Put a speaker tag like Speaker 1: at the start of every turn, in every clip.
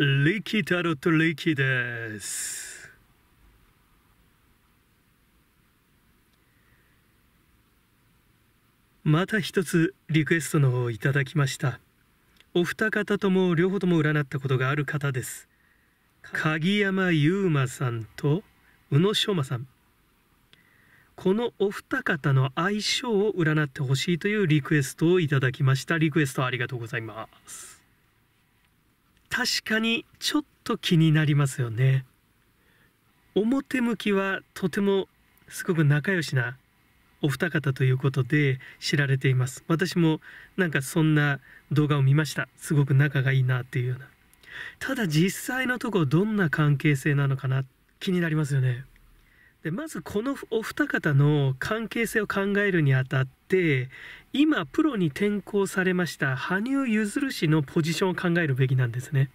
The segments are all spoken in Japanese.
Speaker 1: リキタロットリキです。また一つリクエストの方をいただきました。お二方とも両方とも占ったことがある方です。鍵山優馬さんと宇野昌磨さん。このお二方の相性を占ってほしいというリクエストをいただきました。リクエストありがとうございます。確かにちょっと気になりますよね表向きはとてもすごく仲良しなお二方ということで知られています私もなんかそんな動画を見ましたすごく仲がいいなっていうようなただ実際のとこどんな関係性なのかな気になりますよねでまずこのお二方の関係性を考えるにあたって今プロに転向されました羽生結弦氏のポジションを考えるべきなんですね。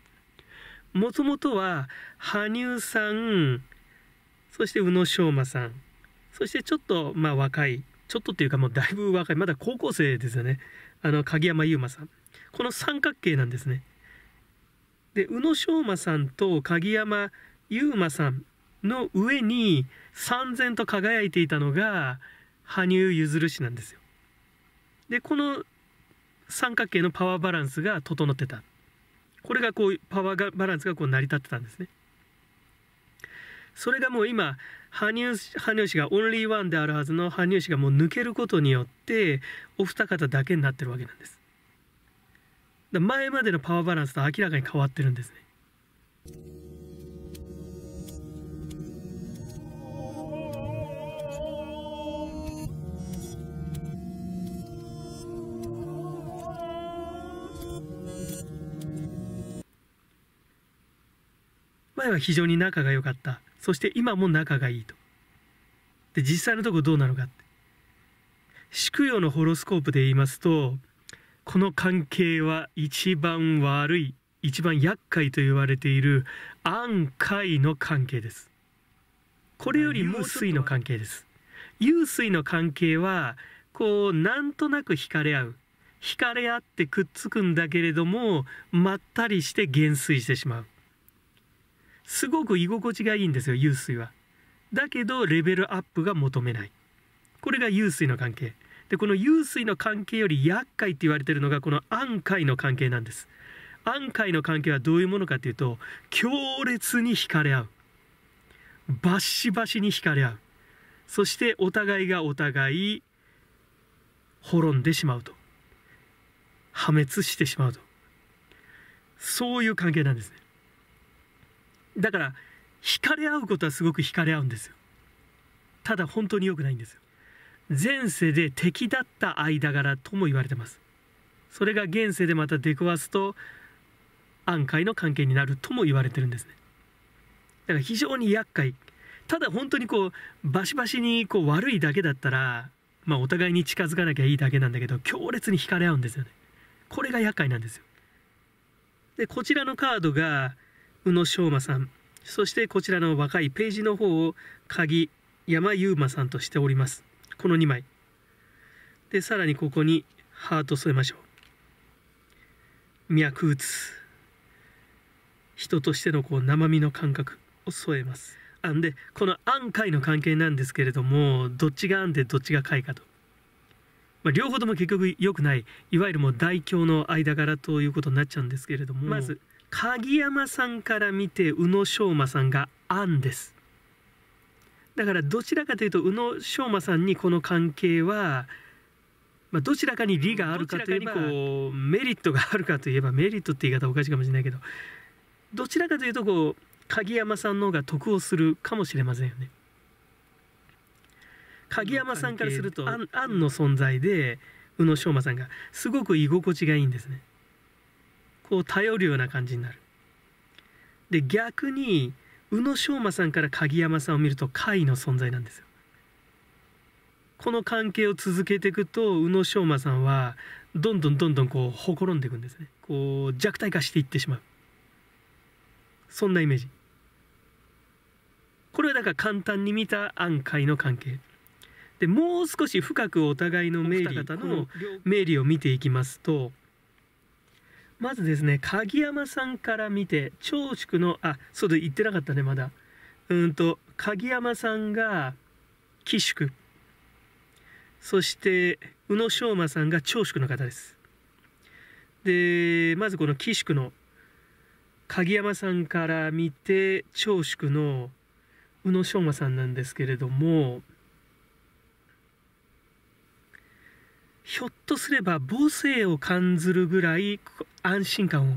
Speaker 1: もともとは羽生さんそして宇野昌磨さんそしてちょっとまあ若いちょっとっていうかもうだいぶ若いまだ高校生ですよねあの鍵山優真さんこの三角形なんですね。で宇野昌磨さんと鍵山優真さんの上に燦然と輝いていたのが羽生結弦氏なんですよ。でこの三角形のパワーバランスが整ってたこれがこうパワーがバランスがこう成り立ってたんですね。それがもう今羽生羽生氏がオンリーワンであるはずの羽生氏がもう抜けることによってお二方だけになってるわけなんです。前までのパワーバランスと明らかに変わってるんですね。前は非常に仲が良かったそして今も仲がいいとで実際のとこどうなのかって祝用のホロスコープで言いますとこの関係は一番悪い一番厄介と言われている安海の関係ですこれよりも水の関係です湧水の関係はこうなんとなく惹かれ合う惹かれ合ってくっつくんだけれどもまったりして減衰してしまうすごく居心地がいいんですよ湧水はだけどレベルアップが求めないこれが湧水の関係でこの湧水の関係より厄介って言われてるのがこの安海の関係なんです安海の関係はどういうものかっていうと強烈に惹かれ合うバシバシに惹かれ合うそしてお互いがお互い滅んでしまうと破滅してしまうとそういう関係なんですねだから惹かれ合うことはすごく惹かれ合うんですよただ本当に良くないんですよ前世で敵だった間柄とも言われてますそれが現世でまた出くわすと安泰の関係になるとも言われてるんですねだから非常に厄介ただ本当にこうバシバシにこう悪いだけだったらまあお互いに近づかなきゃいいだけなんだけど強烈に惹かれ合うんですよねこれが厄介なんですよでこちらのカードが宇野昌磨さんそしてこちらの若いページの方を鍵山優馬さんとしておりますこの2枚でさらにここにハート添えましょう脈打つ人としてのこう生身の感覚を添えますあんでこの暗海の関係なんですけれどもどっちが暗でどっちが解かと、まあ、両方とも結局良くないいわゆるもう大凶の間柄ということになっちゃうんですけれどもまず鍵山さんから見て宇野昌磨さんが「案」ですだからどちらかというと宇野昌磨さんにこの関係は、まあ、どちらかに利があるかといえばこうメリットがあるかといえばメリットって言い方おかしいかもしれないけどどちらかというとこう鍵山さんの方が得をするかもしれませんよね。鍵山さんからすると案の存在で宇野昌磨さんがすごく居心地がいいんですね。こう頼るような感じになるで逆に宇野昌磨さんから鍵山さんを見ると解の存在なんですよこの関係を続けていくと宇野昌磨さんはどんどんどんどんこうほころんでいくんですねこう弱体化していってしまうそんなイメージこれはだから簡単に見た安海の関係でもう少し深くお互いの名理の名利を見ていきますとまずですね鍵山さんから見て長宿のあそうだ言ってなかったねまだうんと鍵山さんが寄宿そして宇野昌磨さんが長宿の方ですでまずこの寄宿の鍵山さんから見て長宿の宇野昌磨さんなんですけれどもひょっとすれば母性を感じるぐらい安心感を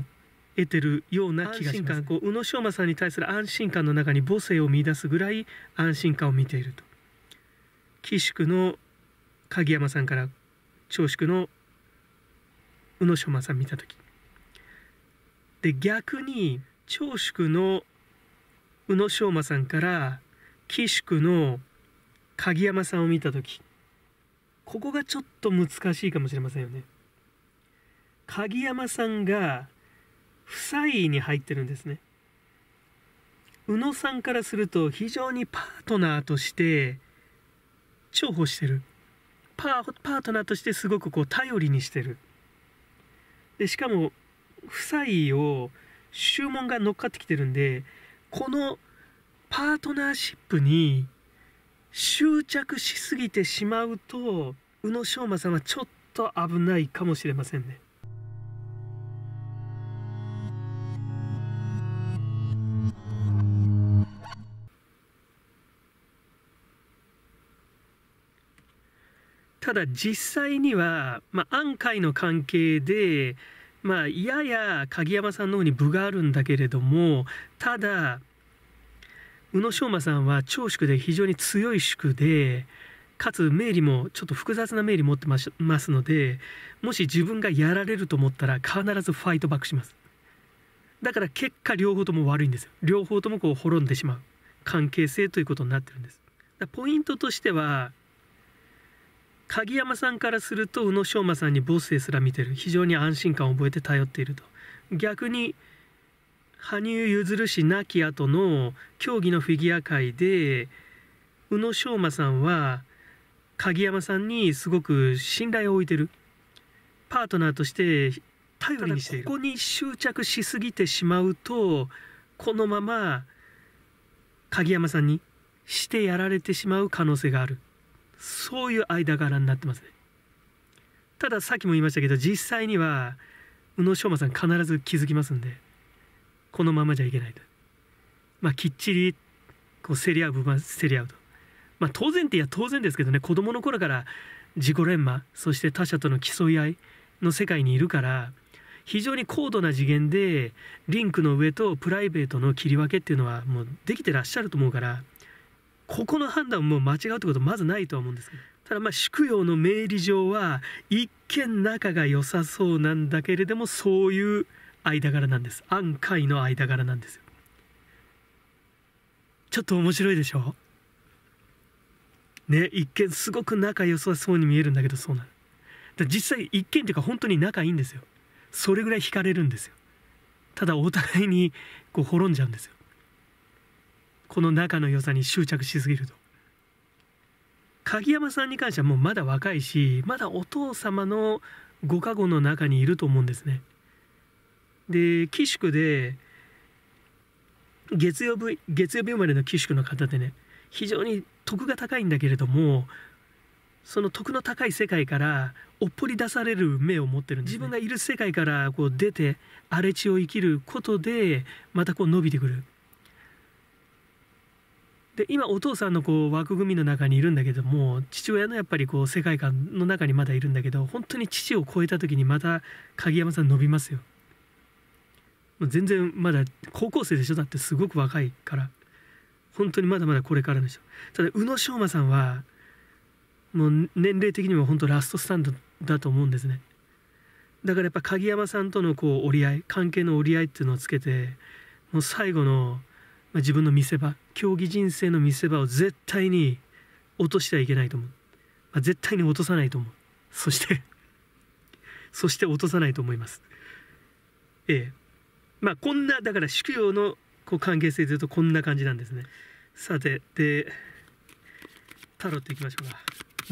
Speaker 1: 得てるような気がします、ね、こう宇野昌磨さんに対する安心感の中に母性を見出すぐらい安心感を見ていると岸宿の鍵山さんから長宿の宇野昌磨さん見た時で逆に長宿の宇野昌磨さんから寄宿の鍵山さんを見た時ここがちょっと難しいかもしれませんよね鍵山さんが夫妻に入ってるんですね宇野さんからすると非常にパートナーとして重宝してるパートナーとしてすごくこう頼りにしてるでしかも夫妻を注文が乗っかってきてるんでこのパートナーシップに執着しすぎてしまうと宇野昌磨さんはちょっと危ないかもしれませんね。ただ実際には、まあ、安海の関係で、まあ、やや鍵山さんの方に部があるんだけれどもただ宇野昌磨さんは長宿で非常に強い宿でかつ名理もちょっと複雑な名理持ってますのでもし自分がやられると思ったら必ずファイトバックしますだから結果両方とも悪いんですよ両方ともこう滅んでしまう関係性ということになってるんですだポイントとしては鍵山さんからすると宇野昌磨さんに母性すら見てる非常に安心感を覚えて頼っていると逆に羽生結弦氏亡き後の競技のフィギュア界で宇野昌磨さんは鍵山さんにすごく信頼を置いてるパートナーとして頼りにしているここに執着しすぎてしまうとこのまま鍵山さんにしてやられてしまう可能性があるそういう間柄になってますねたださっきも言いましたけど実際には宇野昌磨さん必ず気づきますんで。このままじゃいけないと、まあ、きっちりこう競り合う部分は競り合うと、まあ、当然っていや当然ですけどね子供の頃から自己連磨そして他者との競い合いの世界にいるから非常に高度な次元でリンクの上とプライベートの切り分けっていうのはもうできてらっしゃると思うからここの判断も間違うってことまずないとは思うんですけどただまあ宿養の名理上は一見仲が良さそうなんだけれどもそういう間柄なんです安海の間柄なんですよちょっと面白いでしょね一見すごく仲良さそうに見えるんだけどそうなのだ実際一見というか本当に仲いいんですよそれぐらい惹かれるんですよただお互いにこう滅んじゃうんですよこの仲の良さに執着しすぎると鍵山さんに関してはもうまだ若いしまだお父様のご加護の中にいると思うんですねで寄宿で月曜日月曜日生まれの寄宿の方ってね非常に徳が高いんだけれどもその徳の高い世界からおっぽり出される目を持ってるんです、ね、自分がいる世界からこう出て荒れ地を生きることでまたこう伸びてくる。で今お父さんのこう枠組みの中にいるんだけども父親のやっぱりこう世界観の中にまだいるんだけど本当に父を超えた時にまた鍵山さん伸びますよ。全然まだ高校生でしょだってすごく若いから本当にまだまだこれからの人ただ宇野昌磨さんはもう年齢的にも本当ラストスタンドだと思うんですねだからやっぱ鍵山さんとのこう折り合い関係の折り合いっていうのをつけてもう最後の、ま自分の見せ場競技人生の見せ場を絶対に落としてはいけないと思う、まあ、絶対に落とさないと思うそしてそして落とさないと思いますええまあこんなだから宿養のこう関係性でいうとこんな感じなんですねさてでタロットいきましょうか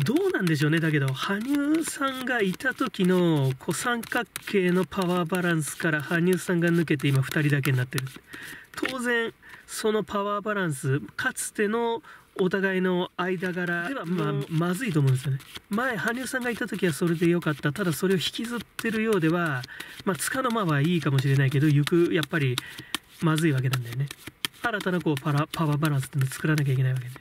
Speaker 1: どうなんでしょうねだけど羽生さんがいた時のこう三角形のパワーバランスから羽生さんが抜けて今2人だけになってる当然そのパワーバランスかつてのお互いの間柄では、まあ、まずいと思うんですよね前羽生さんがいた時はそれでよかったただそれを引きずってるようでは、まあ、つかの間はいいかもしれないけど行くやっぱりまずいわけなんだよね新たなこうパラパワーバランスっていうのを作らなきゃいけないわけで、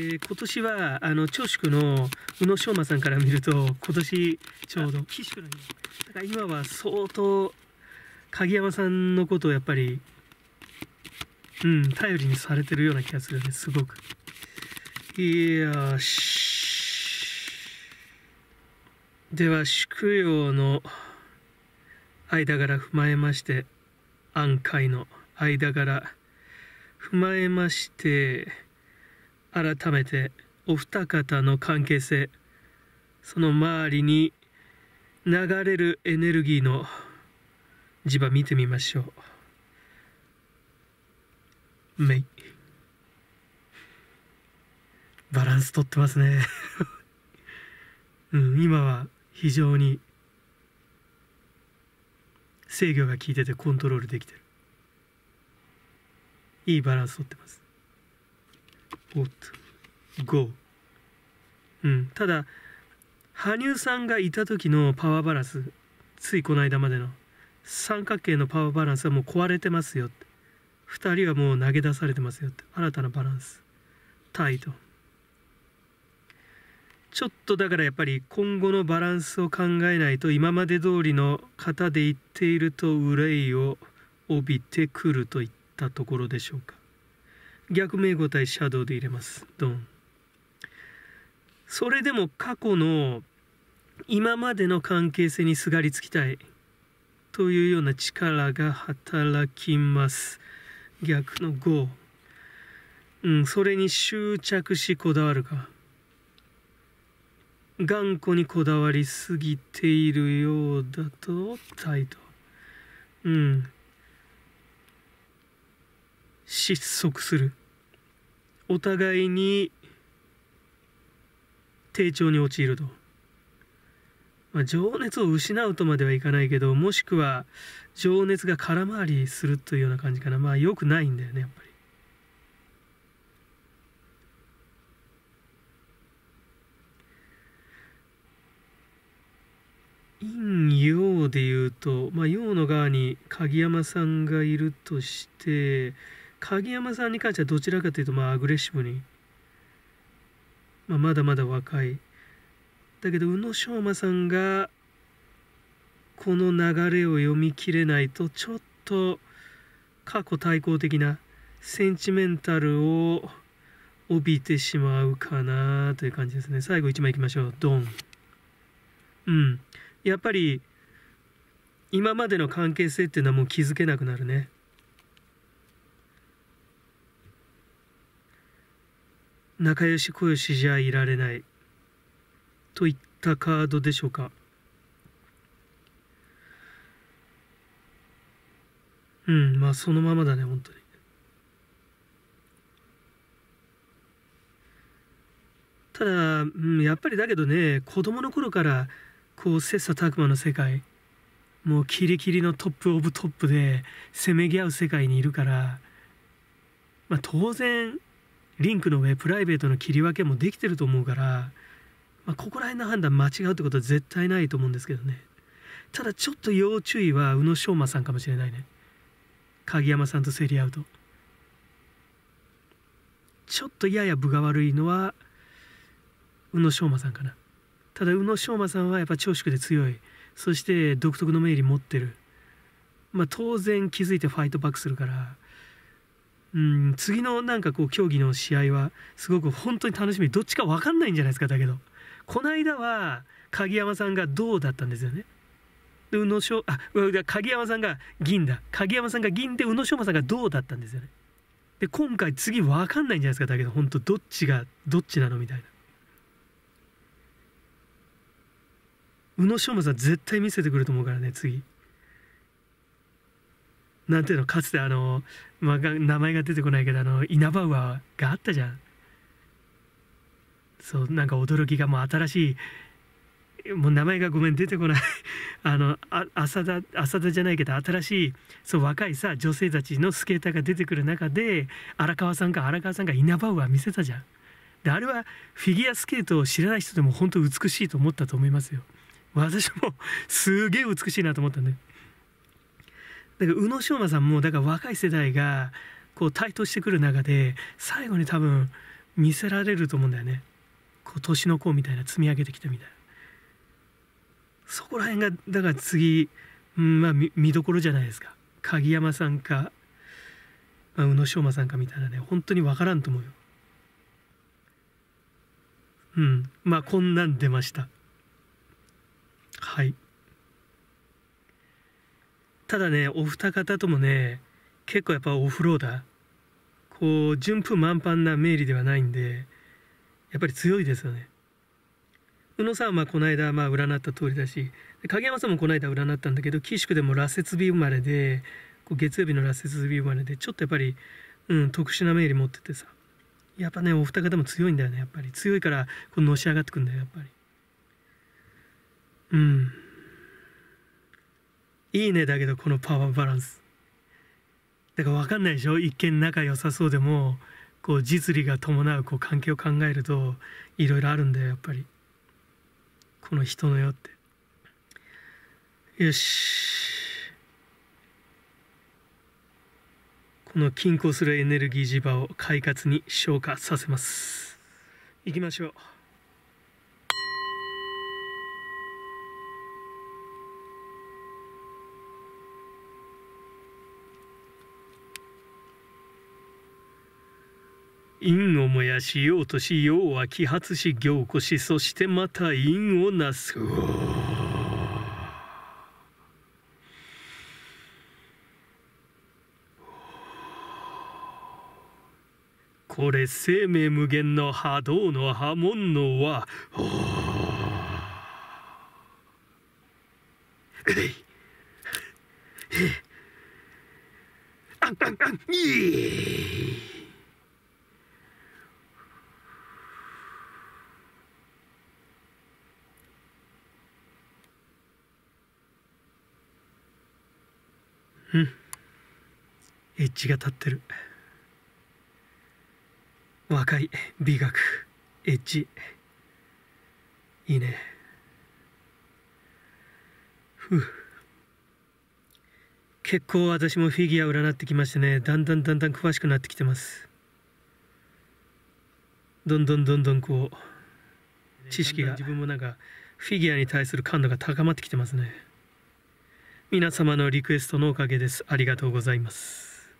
Speaker 1: ね。で今年はあの長宿の宇野昌磨さんから見ると今年ちょうど岸宿の日だから今は相当鍵山さんのことをやっぱりうん、頼りにされてるような気がするよね、すごく。よし。では、祝用の間柄踏まえまして、安海の間柄踏まえまして、改めてお二方の関係性、その周りに流れるエネルギーの磁場見てみましょう。めバランスとってますね うん、今は非常に制御が効いててコントロールできてるいいバランスとってますおっとゴーうんただ羽生さんがいた時のパワーバランスついこの間までの三角形のパワーバランスはもう壊れてますよって2人はもう投げ出されてますよって新たなバランス態度ちょっとだからやっぱり今後のバランスを考えないと今まで通りの型で言っていると憂いを帯びてくるといったところでしょうか逆名語対シャドウで入れますドンそれでも過去の今までの関係性にすがりつきたいというような力が働きます。逆の5うんそれに執着しこだわるか頑固にこだわりすぎているようだと態度うん失速するお互いに低調に陥ると。まあ、情熱を失うとまではいかないけど、もしくは情熱が空回りするというような感じかな。まあ良くないんだよね、やっぱり。陰陽でいうと、まあ、陽の側に鍵山さんがいるとして鍵山さんに関してはどちらかというとまあアグレッシブに、まあ、まだまだ若いだけど宇野昌磨さんがこの流れを読み切れないとちょっと過去対抗的なセンチメンタルを帯びてしまうかなという感じですね最後1枚いきましょうドンうんやっぱり今までの関係性っていうのはもう気づけなくなるね仲良し小良しじゃいられないといったカードでしょうか。うん、まあそのままだね、本当に。ただ、うん、やっぱりだけどね、子供の頃からこう切磋琢磨の世界、もうキリキリのトップオブトップでせめぎ合う世界にいるから、まあ当然、リンクの上プライベートの切り分けもできてると思うからまあ、ここら辺の判断間違うってことは絶対ないと思うんですけどねただちょっと要注意は宇野昌磨さんかもしれないね鍵山さんと競り合うとちょっとやや分が悪いのは宇野昌磨さんかなただ宇野昌磨さんはやっぱ長縮で強いそして独特の名理持ってるまあ当然気づいてファイトバックするからうん次のなんかこう競技の試合はすごく本当に楽しみどっちか分かんないんじゃないですかだけど。この間は鍵山さんが銅だったんですよね。宇野昌あ鍵山さんが銀だ鍵山さんが銀で宇野昌磨さんが銅だったんですよね。で今回次分かんないんじゃないですかだけど本当どっちがどっちなのみたいな。宇野昌磨さん絶対見せてくると思うからね次。なんていうのかつてあの、まあ、名前が出てこないけどあのイナバウアーがあったじゃん。そうなんか驚きがもう新しいもう名前がごめん出てこない あのあ浅田浅田じゃないけど新しいそう若いさ女性たちのスケーターが出てくる中で荒川さんか荒川さんが稲葉バウアー見せたじゃん。であれはフィギュアスケートを知らない人でも本当美しいと思ったと思いますよ。私もすげえ美しいなと思ったんで。だから宇野昌磨さんもだから若い世代がこう台頭してくる中で最後に多分見せられると思うんだよね。こう年の子みたいな積み上げてきたみたいなそこら辺がだから次、まあ、見どころじゃないですか鍵山さんか、まあ、宇野昌磨さんかみたいなね本当に分からんと思うようんまあこんなん出ましたはいただねお二方ともね結構やっぱオフローダーこう順風満帆な名利ではないんでやっぱり強いですよね。宇野さんはまあこの間まあ占った通りだし影山さんもこの間占ったんだけど岸宿でも羅刹日生まれでこう月曜日の羅刹日生まれでちょっとやっぱり、うん、特殊な命理持っててさやっぱねお二方も強いんだよねやっぱり強いからこうのし上がってくんだよやっぱりうんいいねだけどこのパワーバランスだから分かんないでしょ一見仲良さそうでもこう実利が伴うこう関係を考えるといろいろあるんだよやっぱりこの人の世ってよしこの均衡するエネルギー磁場を快活に消化させますいきましょう陰を燃やしようとしようは揮発し凝固しそしてまた陰をなすこれ生命無限の波動の波紋のはあんあんあんうんエッジが立ってる若い美学エッジいいねふう結構私もフィギュア占ってきましてねだんだんだんだん詳しくなってきてますどんどんどんどんこう知識が自分もなんかフィギュアに対する感度が高まってきてますね皆様のリクエストのおかげですありがとうございます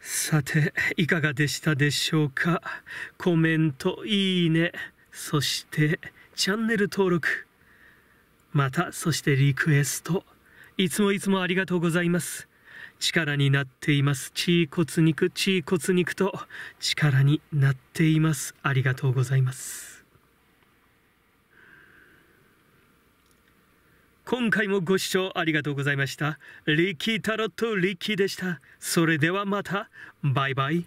Speaker 1: さていかがでしたでしょうかコメントいいねそしてチャンネル登録またそしてリクエストいつもいつもありがとうございます力になっていますチー骨肉チー骨肉と力になっていますありがとうございます今回もご視聴ありがとうございました。リッキータロットリッキーでした。それではまた。バイバイ。